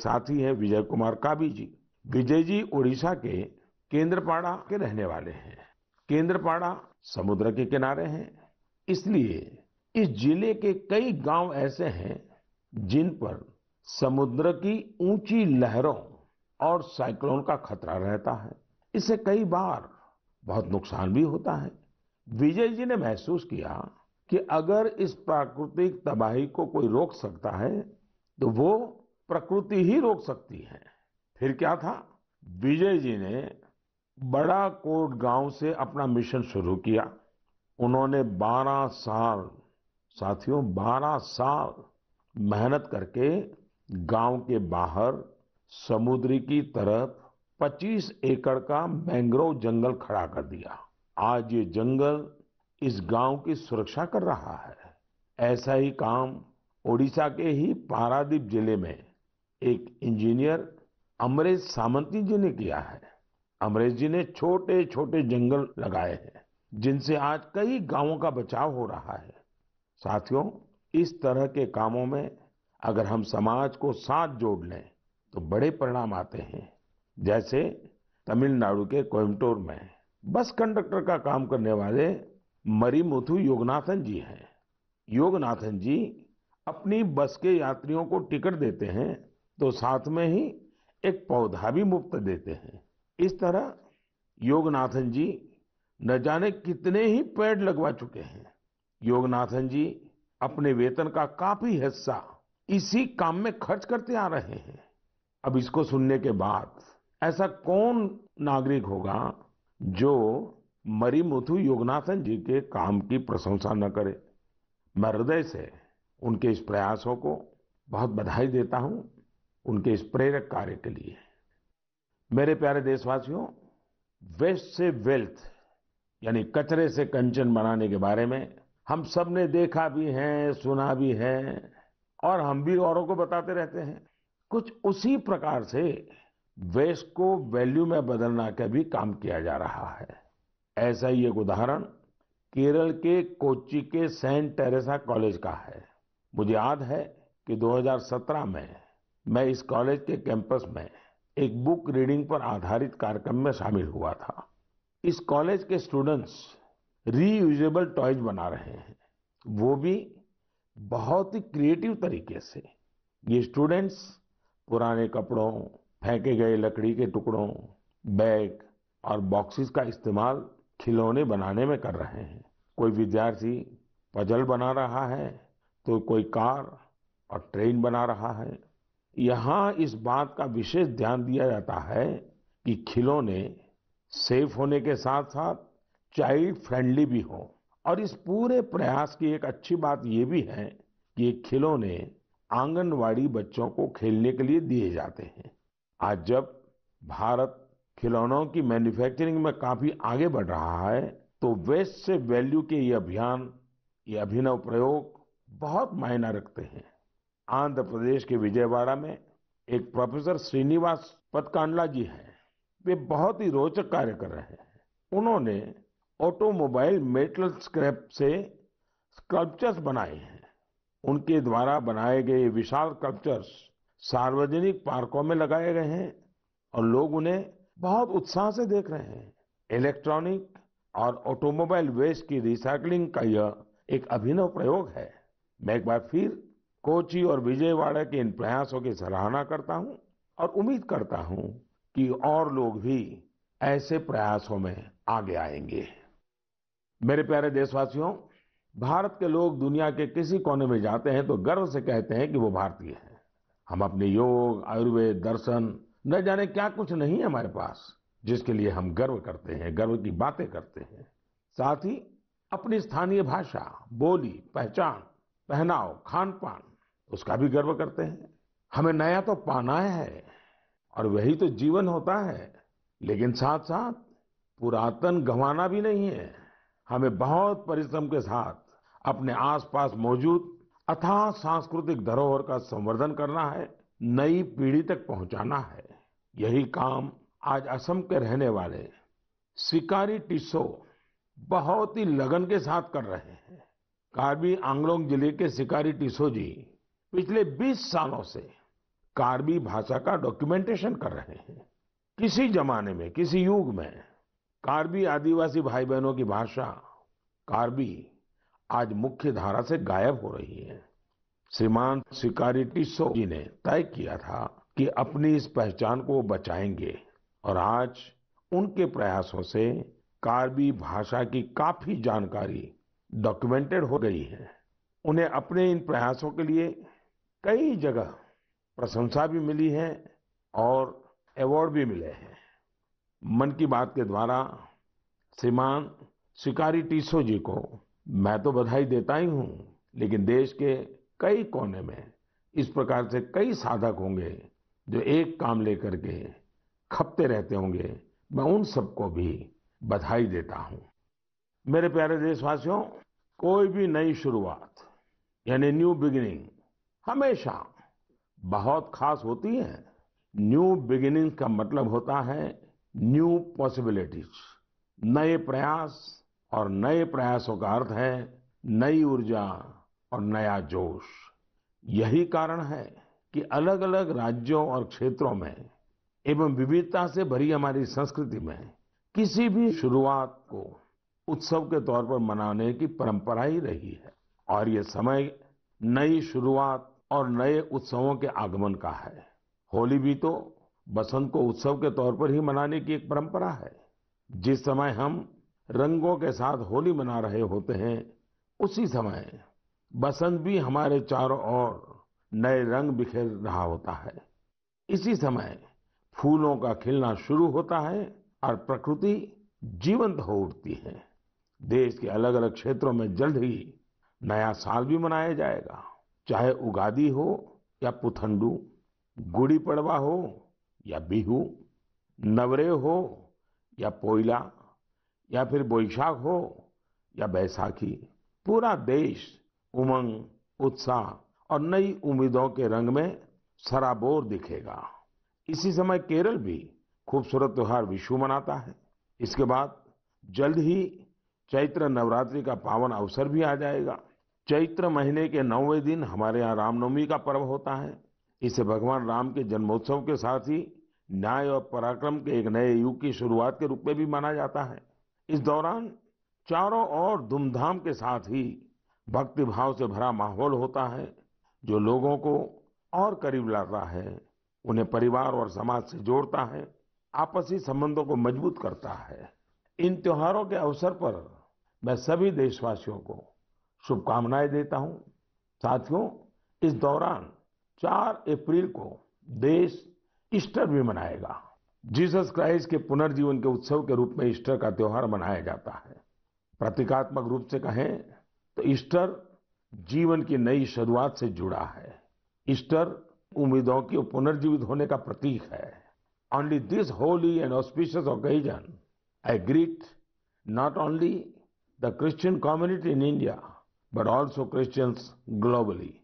साथी हैं विजय कुमार काबी जी विजय जी ओडिशा के केंद्रपाड़ा के रहने वाले हैं केंद्रपाड़ा समुद्र के किनारे हैं इसलिए इस जिले के कई गांव ऐसे हैं जिन पर समुद्र की ऊंची लहरों और साइक्लोन का खतरा रहता है इससे कई बार बहुत नुकसान भी होता है विजय जी ने महसूस किया कि अगर इस प्राकृतिक तबाही को कोई रोक सकता है तो वो प्रकृति ही रोक सकती है फिर क्या था विजय जी ने बड़ा कोट गांव से अपना मिशन शुरू किया उन्होंने 12 साल साथियों 12 साल मेहनत करके गांव के बाहर समुद्री की तरफ 25 एकड़ का मैंग्रोव जंगल खड़ा कर दिया आज ये जंगल इस गांव की सुरक्षा कर रहा है ऐसा ही काम ओडिशा के ही पारादीप जिले में एक इंजीनियर अमरेश सामंती जी ने किया है अमरेश जी ने छोटे छोटे जंगल लगाए हैं जिनसे आज कई गांवों का बचाव हो रहा है साथियों इस तरह के कामों में अगर हम समाज को साथ जोड़ लें तो बड़े परिणाम आते हैं जैसे तमिलनाडु के कोयम्बटोर में बस कंडक्टर का काम करने वाले मरीमुथु योगनाथन जी हैं योगनाथन जी अपनी बस के यात्रियों को टिकट देते हैं तो साथ में ही एक पौधा भी मुफ्त देते हैं इस तरह योगनाथन जी न जाने कितने ही पेड़ लगवा चुके हैं योगनाथन जी अपने वेतन का काफी हिस्सा इसी काम में खर्च करते आ रहे हैं अब इसको सुनने के बाद ऐसा कौन नागरिक होगा जो मरी मुथु योगनाथन जी के काम की प्रशंसा न करे मैं हृदय से उनके इस प्रयासों को बहुत बधाई देता हूं उनके इस प्रेरक कार्य के लिए मेरे प्यारे देशवासियों वेस्ट से वेल्थ यानी कचरे से कंचन बनाने के बारे में हम सब ने देखा भी है सुना भी है और हम भी औरों को बताते रहते हैं कुछ उसी प्रकार से वेस्ट को वैल्यू में बदलना का भी काम किया जा रहा है ऐसा ही एक उदाहरण केरल के कोच्चि के सेंट टेरेसा कॉलेज का है मुझे याद है कि 2017 में मैं इस कॉलेज के कैंपस में एक बुक रीडिंग पर आधारित कार्यक्रम में शामिल हुआ था इस कॉलेज के स्टूडेंट्स रीयूजेबल टॉयज बना रहे हैं वो भी बहुत ही क्रिएटिव तरीके से ये स्टूडेंट्स पुराने कपड़ों फेंके गए लकड़ी के टुकड़ों बैग और बॉक्सेस का इस्तेमाल खिलौने बनाने में कर रहे हैं कोई विद्यार्थी पजल बना रहा है तो कोई कार और ट्रेन बना रहा है यहां इस बात का विशेष ध्यान दिया जाता है कि खिलौने सेफ होने के साथ साथ चाइल्ड फ्रेंडली भी हो और इस पूरे प्रयास की एक अच्छी बात ये भी है कि ये खिलौने आंगनवाड़ी बच्चों को खेलने के लिए दिए जाते हैं आज जब भारत खिलौनों की मैन्युफैक्चरिंग में काफी आगे बढ़ रहा है तो वेस्ट से वैल्यू के ये अभियान ये अभिनव प्रयोग बहुत मायना रखते हैं आंध्र प्रदेश के विजयवाड़ा में एक प्रोफेसर श्रीनिवास पतकांडला जी हैं वे बहुत ही रोचक कार्य कर रहे हैं उन्होंने ऑटोमोबाइल मेटल स्क्रैप से स्कल्पचर्स बनाए हैं उनके द्वारा बनाए गए विशाल स्कल्पचर्स सार्वजनिक पार्कों में लगाए गए हैं और लोग उन्हें बहुत उत्साह से देख रहे हैं इलेक्ट्रॉनिक और ऑटोमोबाइल वेस्ट की रिसाइकलिंग का यह एक अभिनव प्रयोग है मैं एक बार फिर कोची और विजयवाड़ा के इन प्रयासों की सराहना करता हूं और उम्मीद करता हूं कि और लोग भी ऐसे प्रयासों में आगे आएंगे मेरे प्यारे देशवासियों भारत के लोग दुनिया के किसी कोने में जाते हैं तो गर्व से कहते हैं कि वो भारतीय हैं हम अपने योग आयुर्वेद दर्शन न जाने क्या कुछ नहीं है हमारे पास जिसके लिए हम गर्व करते हैं गर्व की बातें करते हैं साथ ही अपनी स्थानीय भाषा बोली पहचान पहनाव खान पान उसका भी गर्व करते हैं हमें नया तो पाना है और वही तो जीवन होता है लेकिन साथ साथ पुरातन गंवाना भी नहीं है हमें बहुत परिश्रम के साथ अपने आसपास मौजूद अथा सांस्कृतिक धरोहर का संवर्धन करना है नई पीढ़ी तक पहुंचाना है यही काम आज असम के रहने वाले शिकारी टिस्सो बहुत ही लगन के साथ कर रहे हैं कार्बी आंगलोंग जिले के शिकारी टिस्सो जी पिछले 20 सालों से कार्बी भाषा का डॉक्यूमेंटेशन कर रहे हैं किसी जमाने में किसी युग में कार्बी आदिवासी भाई बहनों की भाषा कार्बी आज मुख्य धारा से गायब हो रही है श्रीमान शिकारी टिस्सो जी ने तय किया था कि अपनी इस पहचान को बचाएंगे और आज उनके प्रयासों से कार्बी भाषा की काफी जानकारी डॉक्यूमेंटेड हो गई है उन्हें अपने इन प्रयासों के लिए कई जगह प्रशंसा भी मिली है और अवार्ड भी मिले हैं मन की बात के द्वारा श्रीमान शिकारी टीसो जी को मैं तो बधाई देता ही हूं लेकिन देश के कई कोने में इस प्रकार से कई साधक होंगे जो एक काम लेकर के खपते रहते होंगे मैं उन सबको भी बधाई देता हूं मेरे प्यारे देशवासियों कोई भी नई शुरुआत यानी न्यू बिगिनिंग हमेशा बहुत खास होती है न्यू बिगिनिंग का मतलब होता है न्यू पॉसिबिलिटीज नए प्रयास और नए प्रयासों का अर्थ है नई ऊर्जा और नया जोश यही कारण है कि अलग अलग राज्यों और क्षेत्रों में एवं विविधता से भरी हमारी संस्कृति में किसी भी शुरुआत को उत्सव के तौर पर मनाने की परंपरा ही रही है और ये समय नई शुरुआत और नए उत्सवों के आगमन का है होली भी तो बसंत को उत्सव के तौर पर ही मनाने की एक परंपरा है जिस समय हम रंगों के साथ होली मना रहे होते हैं उसी समय बसंत भी हमारे चारों ओर नए रंग बिखेर रहा होता है इसी समय फूलों का खिलना शुरू होता है और प्रकृति जीवंत हो उठती है देश के अलग अलग क्षेत्रों में जल्द ही नया साल भी मनाया जाएगा चाहे उगादी हो या पुथंडू गुड़ी पड़वा हो या बिहू नवरे हो या पोइला या फिर बोईशाख हो या बैसाखी पूरा देश उमंग उत्साह और नई उम्मीदों के रंग में सराबोर दिखेगा इसी समय केरल भी खूबसूरत त्यौहार विशु मनाता है इसके बाद जल्द ही चैत्र नवरात्रि का पावन अवसर भी आ जाएगा चैत्र महीने के नौवे दिन हमारे यहाँ रामनवमी का पर्व होता है इसे भगवान राम के जन्मोत्सव के साथ ही न्याय और पराक्रम के एक नए युग की शुरुआत के रूप में भी माना जाता है इस दौरान चारों ओर धूमधाम के साथ ही भक्तिभाव से भरा माहौल होता है जो लोगों को और करीब लाता है उन्हें परिवार और समाज से जोड़ता है आपसी संबंधों को मजबूत करता है इन त्योहारों के अवसर पर मैं सभी देशवासियों को शुभकामनाएं देता हूं साथियों इस दौरान 4 अप्रैल को देश ईस्टर भी मनाएगा जीसस क्राइस्ट के पुनर्जीवन के उत्सव के रूप में ईस्टर का त्यौहार मनाया जाता है प्रतीकात्मक रूप से कहें तो ईस्टर जीवन की नई शुरुआत से जुड़ा है ईस्टर उम्मीदों के पुनर्जीवित होने का प्रतीक है only this holy and auspicious occasion I greet not only the Christian community in India but also Christians globally.